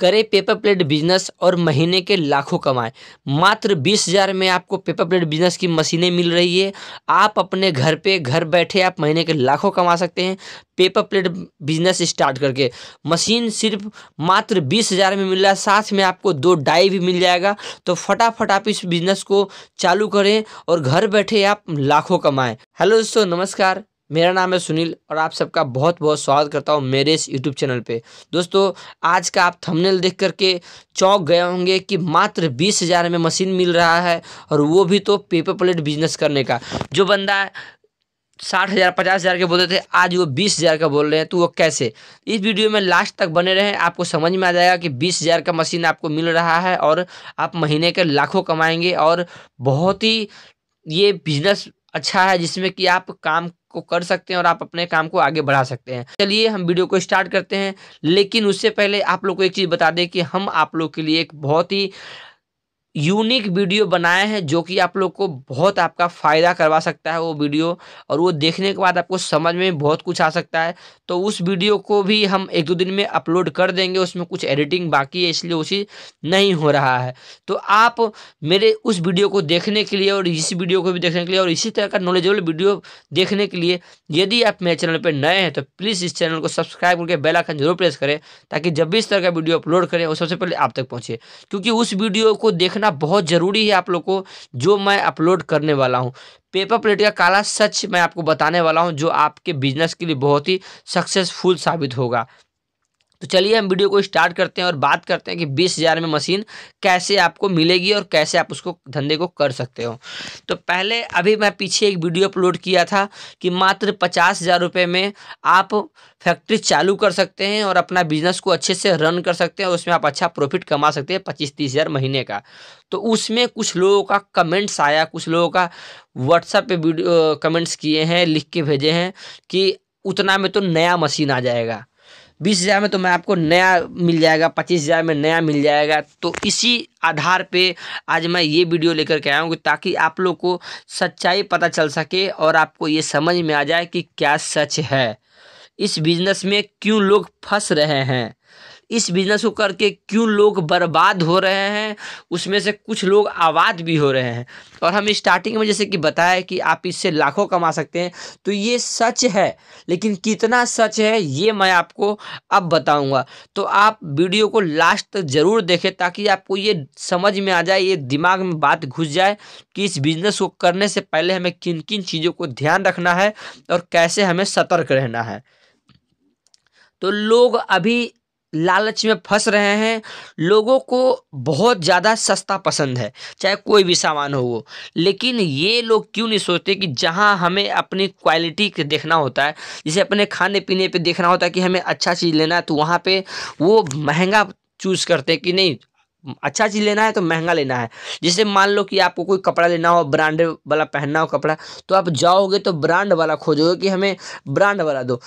करें paper plate business और महीने के लाखों कमाएं मात्र बीस हज़ार में आपको पेपर प्लेट बिजनेस की मशीनें मिल रही है आप अपने घर पे घर बैठे आप महीने के लाखों कमा सकते हैं पेपर प्लेट बिजनेस स्टार्ट करके मशीन सिर्फ मात्र बीस हज़ार में मिल रहा है साथ में आपको दो डाई भी मिल जाएगा तो फटाफट आप इस बिज़नेस को चालू करें और घर बैठे आप लाखों कमाएँ हेलो दोस्तों नमस्कार मेरा नाम है सुनील और आप सबका बहुत बहुत स्वागत करता हूँ मेरे इस यूट्यूब चैनल पे दोस्तों आज का आप थंबनेल देख करके चौंक गए होंगे कि मात्र बीस हज़ार में मशीन मिल रहा है और वो भी तो पेपर प्लेट बिजनेस करने का जो बंदा साठ हज़ार पचास हज़ार के बोलते थे आज वो बीस हज़ार का बोल रहे हैं तो वो कैसे इस वीडियो में लास्ट तक बने रहें आपको समझ में आ जाएगा कि बीस हज़ार का मशीन आपको मिल रहा है और आप महीने के लाखों कमाएंगे और बहुत ही ये बिजनेस अच्छा है जिसमें कि आप काम को कर सकते हैं और आप अपने काम को आगे बढ़ा सकते हैं चलिए हम वीडियो को स्टार्ट करते हैं लेकिन उससे पहले आप लोग को एक चीज़ बता दें कि हम आप लोग के लिए एक बहुत ही यूनिक वीडियो बनाए हैं जो कि आप लोग को बहुत आपका फ़ायदा करवा सकता है वो वीडियो और वो देखने के बाद आपको समझ में बहुत कुछ आ सकता है तो उस वीडियो को भी हम एक दो दिन में अपलोड कर देंगे उसमें कुछ एडिटिंग बाकी है इसलिए उसी नहीं हो रहा है तो आप मेरे उस वीडियो को देखने के लिए और इस वीडियो को भी देखने के लिए और इसी तरह का नॉलेजेबल वीडियो देखने के लिए यदि आप मेरे चैनल पर नए हैं तो प्लीज़ इस चैनल को सब्सक्राइब करके बेल आइकन जरूर प्रेस करें ताकि जब भी इस तरह का वीडियो अपलोड करें वो सबसे पहले आप तक पहुँचे क्योंकि उस वीडियो को देखना करना बहुत ज़रूरी है आप लोग को जो मैं अपलोड करने वाला हूँ पेपर प्लेट का काला सच मैं आपको बताने वाला हूँ जो आपके बिजनेस के लिए बहुत ही सक्सेसफुल साबित होगा तो चलिए हम वीडियो को स्टार्ट करते हैं और बात करते हैं कि बीस हज़ार में मशीन कैसे आपको मिलेगी और कैसे आप उसको धंधे को कर सकते हो तो पहले अभी मैं पीछे एक वीडियो अपलोड किया था कि मात्र पचास हज़ार रुपये में आप फैक्ट्री चालू कर सकते हैं और अपना बिजनेस को अच्छे से रन कर सकते हैं और उसमें आप अच्छा प्रॉफिट कमा सकते हैं पच्चीस तीस हज़ार महीने का तो उसमें कुछ लोगों का कमेंट्स आया कुछ लोगों का व्हाट्सएप पे वीडियो कमेंट्स किए हैं लिख के भेजे हैं कि उतना में तो नया मशीन आ जाएगा बीस हज़ार में तो मैं आपको नया मिल जाएगा पच्चीस हज़ार में नया मिल जाएगा तो इसी आधार पे आज मैं ये वीडियो लेकर के आया हूँ ताकि आप लोग को सच्चाई पता चल सके और आपको ये समझ में आ जाए कि क्या सच है इस बिजनेस में क्यों लोग फंस रहे हैं इस बिजनेस को करके क्यों लोग बर्बाद हो रहे हैं उसमें से कुछ लोग आबाद भी हो रहे हैं और हम स्टार्टिंग में जैसे कि बताया कि आप इससे लाखों कमा सकते हैं तो ये सच है लेकिन कितना सच है ये मैं आपको अब बताऊंगा तो आप वीडियो को लास्ट तक ज़रूर देखें ताकि आपको ये समझ में आ जाए ये दिमाग में बात घुस जाए कि इस बिजनेस को करने से पहले हमें किन किन चीज़ों को ध्यान रखना है और कैसे हमें सतर्क रहना है तो लोग अभी लालच में फंस रहे हैं लोगों को बहुत ज़्यादा सस्ता पसंद है चाहे कोई भी सामान हो वो लेकिन ये लोग क्यों नहीं सोचते कि जहाँ हमें अपनी क्वालिटी के देखना होता है जैसे अपने खाने पीने पे देखना होता है कि हमें अच्छा चीज़ लेना है तो वहाँ पे वो महंगा चूज़ करते हैं कि नहीं अच्छा चीज़ लेना है तो महंगा लेना है जैसे मान लो कि आपको कोई कपड़ा लेना हो ब्रांड वाला पहनना हो कपड़ा तो आप जाओगे तो ब्रांड वाला खोजोगे कि हमें ब्रांड वाला दो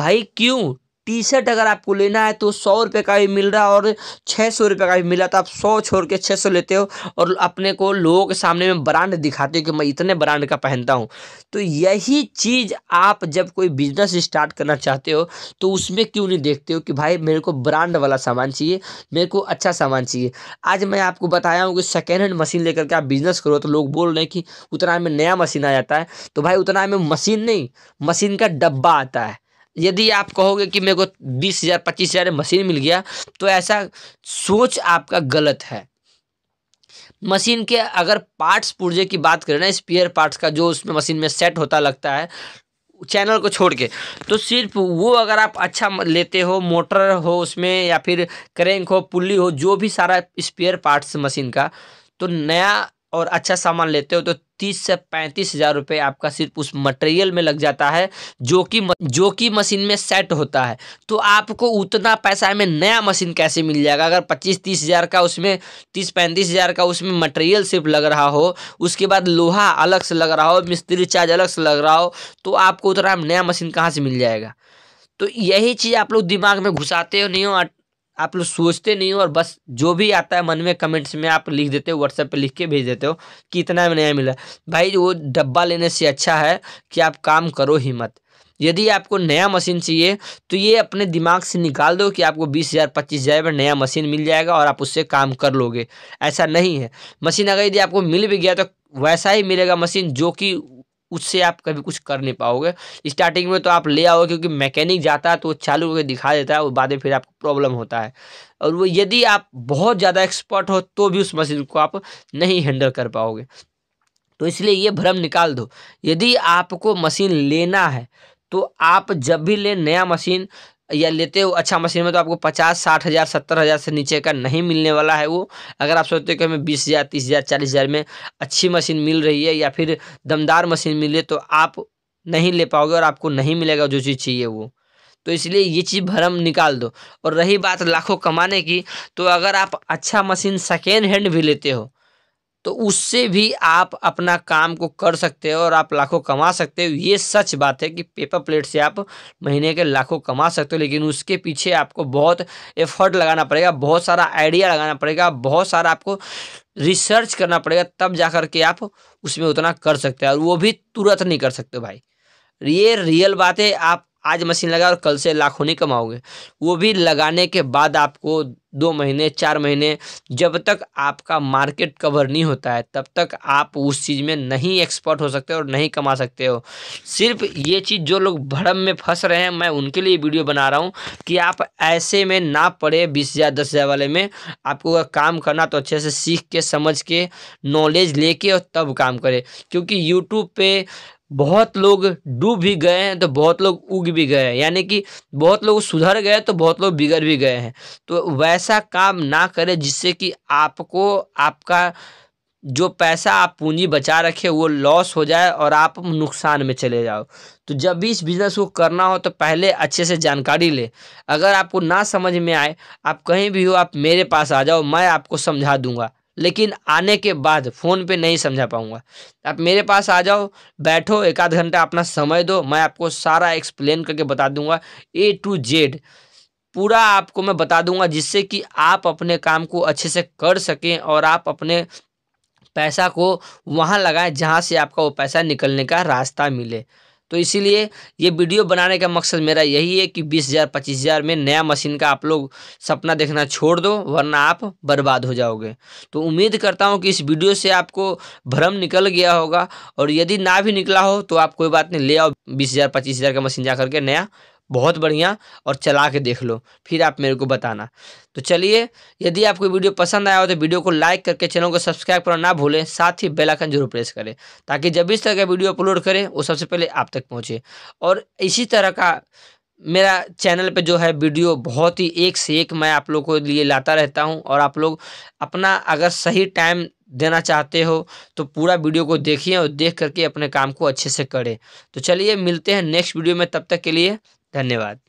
भाई क्यों टी शर्ट अगर आपको लेना है तो सौ रुपये का भी मिल रहा है और छः सौ रुपये का भी मिला तो आप सौ छोड़ के छः सौ लेते हो और अपने को लोगों के सामने में ब्रांड दिखाते हो कि मैं इतने ब्रांड का पहनता हूँ तो यही चीज़ आप जब कोई बिजनेस स्टार्ट करना चाहते हो तो उसमें क्यों नहीं देखते हो कि भाई मेरे को ब्रांड वाला सामान चाहिए मेरे को अच्छा सामान चाहिए आज मैं आपको बताया हूँ कि सेकेंड हैंड मशीन लेकर के आप बिजनेस करो तो लोग बोल रहे हैं कि उतना में नया मशीन आ जाता है तो भाई उतना में मशीन नहीं मशीन का डब्बा आता है यदि आप कहोगे कि मेरे को बीस हज़ार पच्चीस हज़ार मशीन मिल गया तो ऐसा सोच आपका गलत है मशीन के अगर पार्ट्स पुर्जे की बात करें ना स्पेयर पार्ट्स का जो उसमें मशीन में सेट होता लगता है चैनल को छोड़ के तो सिर्फ वो अगर आप अच्छा लेते हो मोटर हो उसमें या फिर क्रैंक हो पुल्ली हो जो भी सारा स्पेयर पार्ट्स मशीन का तो नया और अच्छा सामान लेते हो तो तीस से पैंतीस हज़ार रुपये आपका सिर्फ उस मटेरियल में लग जाता है जो कि जो कि मशीन में सेट होता है तो आपको उतना पैसा में नया मशीन कैसे मिल जाएगा अगर पच्चीस तीस हज़ार का उसमें तीस पैंतीस हज़ार का उसमें मटेरियल सिर्फ लग रहा हो उसके बाद लोहा अलग से लग रहा हो मिस्त्री चार्ज अलग से लग रहा हो तो आपको उतना नया मशीन कहाँ से मिल जाएगा तो यही चीज़ आप लोग दिमाग में घुसाते हो नहीं हो आप लोग सोचते नहीं हो और बस जो भी आता है मन में कमेंट्स में आप लिख देते हो व्हाट्सएप पे लिख के भेज देते हो कि इतना नया मिला भाई वो डब्बा लेने से अच्छा है कि आप काम करो हिम्मत यदि आपको नया मशीन चाहिए तो ये अपने दिमाग से निकाल दो कि आपको बीस हज़ार पच्चीस हज़ार में नया मशीन मिल जाएगा और आप उससे काम कर लोगे ऐसा नहीं है मशीन अगर यदि आपको मिल भी गया तो वैसा ही मिलेगा मशीन जो कि उससे आप कभी कुछ कर नहीं पाओगे स्टार्टिंग में तो आप ले आओगे क्योंकि मैकेनिक जाता है तो वो चालू होकर दिखा देता है और बाद में फिर आपको प्रॉब्लम होता है और वो यदि आप बहुत ज़्यादा एक्सपर्ट हो तो भी उस मशीन को आप नहीं हैंडल कर पाओगे तो इसलिए ये भ्रम निकाल दो यदि आपको मशीन लेना है तो आप जब भी लें नया मशीन या लेते हो अच्छा मशीन में तो आपको पचास साठ हज़ार सत्तर हज़ार से नीचे का नहीं मिलने वाला है वो अगर आप सोचते हो कि हमें बीस हज़ार तीस हज़ार चालीस हज़ार में अच्छी मशीन मिल रही है या फिर दमदार मशीन मिले तो आप नहीं ले पाओगे और आपको नहीं मिलेगा जो चीज़ चाहिए वो तो इसलिए ये चीज़ भरम निकाल दो और रही बात लाखों कमाने की तो अगर आप अच्छा मशीन सेकेंड हैंड भी लेते हो तो उससे भी आप अपना काम को कर सकते हो और आप लाखों कमा सकते हो ये सच बात है कि पेपर प्लेट से आप महीने के लाखों कमा सकते हो लेकिन उसके पीछे आपको बहुत एफर्ट लगाना पड़ेगा बहुत सारा आइडिया लगाना पड़ेगा बहुत सारा आपको रिसर्च करना पड़ेगा तब जा कर के आप उसमें उतना कर सकते हैं और वो भी तुरंत नहीं कर सकते भाई ये रियल बात है आप आज मशीन लगा और कल से लाखों नहीं कमाओगे वो भी लगाने के बाद आपको दो महीने चार महीने जब तक आपका मार्केट कवर नहीं होता है तब तक आप उस चीज़ में नहीं एक्सपर्ट हो सकते और नहीं कमा सकते हो सिर्फ ये चीज़ जो लोग भड़म में फंस रहे हैं मैं उनके लिए वीडियो बना रहा हूँ कि आप ऐसे में ना पड़े बीस हज़ार दस हज़ार वाले में आपको काम करना तो अच्छे से सीख के समझ के नॉलेज लेके और तब काम करें क्योंकि यूट्यूब पर बहुत लोग डूब भी गए हैं तो बहुत लोग उग भी गए हैं यानी कि बहुत लोग सुधर गए तो बहुत लोग बिगड़ भी गए हैं तो वैसे ऐसा काम ना करें जिससे कि आपको आपका जो पैसा आप पूंजी बचा रखे वो लॉस हो जाए और आप नुकसान में चले जाओ तो जब भी इस बिज़नेस को करना हो तो पहले अच्छे से जानकारी ले अगर आपको ना समझ में आए आप कहीं भी हो आप मेरे पास आ जाओ मैं आपको समझा दूंगा लेकिन आने के बाद फ़ोन पे नहीं समझा पाऊँगा आप मेरे पास आ जाओ बैठो एक आध घंटा अपना समय दो मैं आपको सारा एक्सप्लेन करके बता दूंगा ए टू जेड पूरा आपको मैं बता दूंगा जिससे कि आप अपने काम को अच्छे से कर सकें और आप अपने पैसा को वहाँ लगाएं जहाँ से आपका वो पैसा निकलने का रास्ता मिले तो इसीलिए ये वीडियो बनाने का मकसद मेरा यही है कि बीस हज़ार पच्चीस हज़ार में नया मशीन का आप लोग सपना देखना छोड़ दो वरना आप बर्बाद हो जाओगे तो उम्मीद करता हूँ कि इस वीडियो से आपको भ्रम निकल गया होगा और यदि ना भी निकला हो तो आप कोई बात नहीं ले आओ बीस हज़ार पच्चीस हज़ार का मशीन जा करके नया बहुत बढ़िया और चला के देख लो फिर आप मेरे को बताना तो चलिए यदि आपको वीडियो पसंद आया हो तो वीडियो को लाइक करके चैनल को सब्सक्राइब करना ना भूलें साथ ही बेल आइकन जरूर प्रेस करें ताकि जब भी इस तरह का वीडियो अपलोड करें वो सबसे पहले आप तक पहुँचे और इसी तरह का मेरा चैनल पे जो है वीडियो बहुत ही एक से एक मैं आप लोग को लिए लाता रहता हूँ और आप लोग अपना अगर सही टाइम देना चाहते हो तो पूरा वीडियो को देखिए और देख करके अपने काम को अच्छे से करें तो चलिए मिलते हैं नेक्स्ट वीडियो में तब तक के लिए धन्यवाद